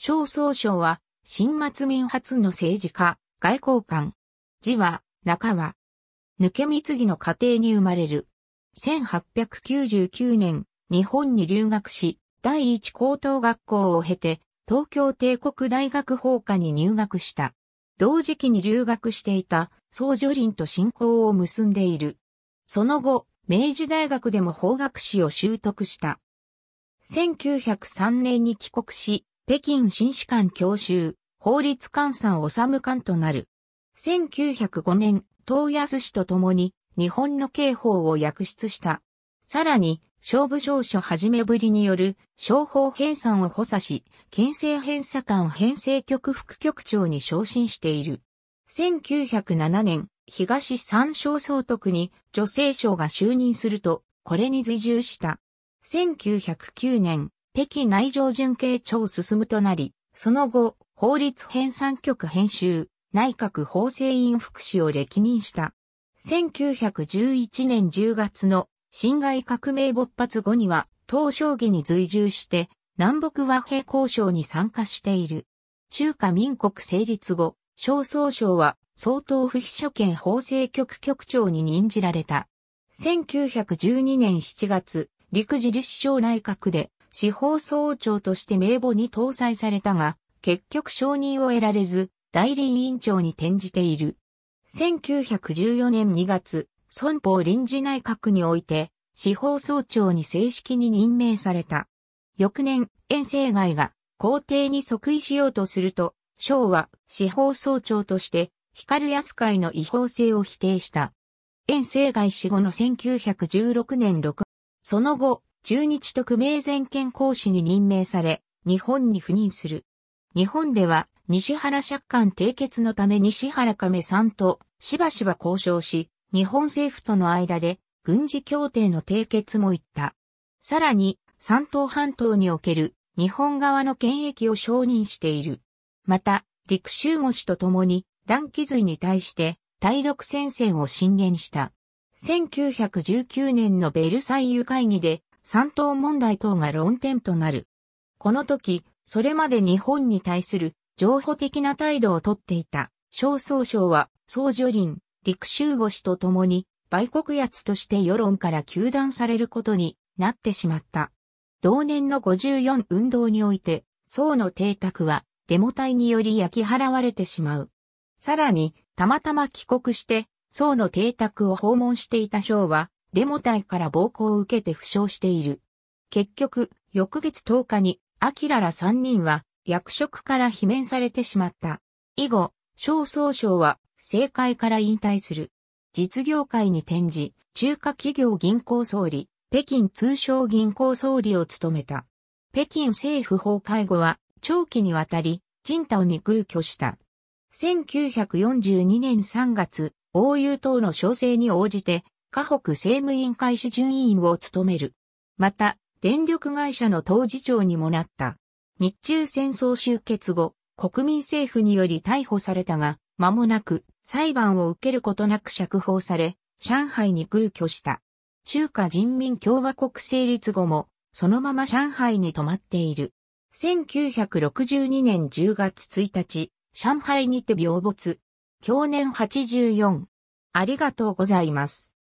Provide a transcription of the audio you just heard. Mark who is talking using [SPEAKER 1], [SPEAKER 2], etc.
[SPEAKER 1] 小総省は、新末民初の政治家、外交官。字は、中は。抜け三ぎの家庭に生まれる。1899年、日本に留学し、第一高等学校を経て、東京帝国大学法科に入学した。同時期に留学していた、総女林と信仰を結んでいる。その後、明治大学でも法学士を習得した。1903年に帰国し、北京新士官教習、法律官さん治官となる。1905年、東安氏と共に日本の刑法を訳出した。さらに、勝負少書はじめぶりによる、商法編纂を補佐し、県政編査官編成局副局長に昇進している。1907年、東三省総督に女性省が就任すると、これに随従した。1909年、敵内情準慶庁進むとなり、その後、法律編纂局編集、内閣法制委員副士を歴任した。1911年10月の辛亥革命勃発後には、東将棋に随従して、南北和平交渉に参加している。中華民国成立後、小総省は、総統府秘書兼法制局局長に任じられた。1912年7月、陸自立省内閣で、司法総長として名簿に搭載されたが、結局承認を得られず、代理委員長に転じている。1914年2月、孫法臨時内閣において、司法総長に正式に任命された。翌年、遠征外が皇帝に即位しようとすると、昭は司法総長として光安会の違法性を否定した。遠征外死後の1916年6その後、中日特命全権公使に任命され、日本に赴任する。日本では、西原借款締結のため西原亀さんとしばしば交渉し、日本政府との間で軍事協定の締結も行った。さらに、山東半島における日本側の権益を承認している。また、陸州護氏と共に、断気髄に対して、対独戦線を進言した。1919年のベルサイユ会議で、三島問題等が論点となる。この時、それまで日本に対する情報的な態度をとっていた、小総省は、総助林、陸州越氏と共に、売国奴として世論から求断されることになってしまった。同年の54運動において、宋の邸宅はデモ隊により焼き払われてしまう。さらに、たまたま帰国して、宋の邸宅を訪問していた章は、デモ隊から暴行を受けて負傷している。結局、翌月10日に、アキラら3人は、役職から罷免されてしまった。以後、小総省は、政界から引退する。実業界に転じ、中華企業銀行総理、北京通商銀行総理を務めた。北京政府崩壊後は、長期にわたり、人太に空虚した。1942年3月、欧友党の調請に応じて、河北政務委員会主準委員を務める。また、電力会社の当事長にもなった。日中戦争終結後、国民政府により逮捕されたが、間もなく裁判を受けることなく釈放され、上海に空居した。中華人民共和国成立後も、そのまま上海に泊まっている。1962年10月1日、上海にて病没。去年84。ありがとうございます。